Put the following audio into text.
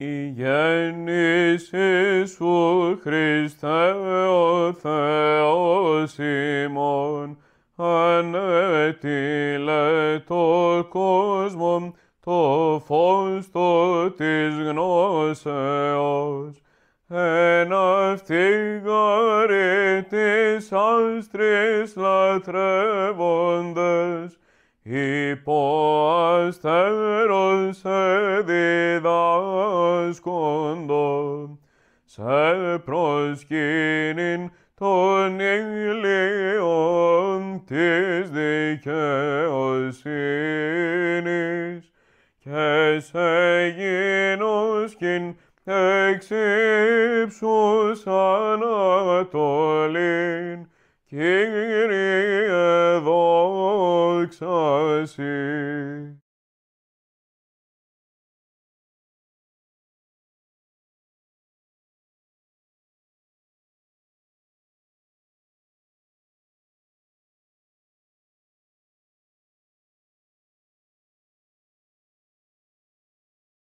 Η γέννηση σου, Χριστέ, ο Θεός ημών, ανέτειλε το κόσμο, το φως το της γνώσεως. Εν αυτή γαρή της άστρης λατρεύοντες, υπό αστέρος σε διδά σκόντων. σε προσκύνην τον ηλίων της δικαιοσύνης και σε γινώσκην εξύψους Ανατολήν Κύριε δόξα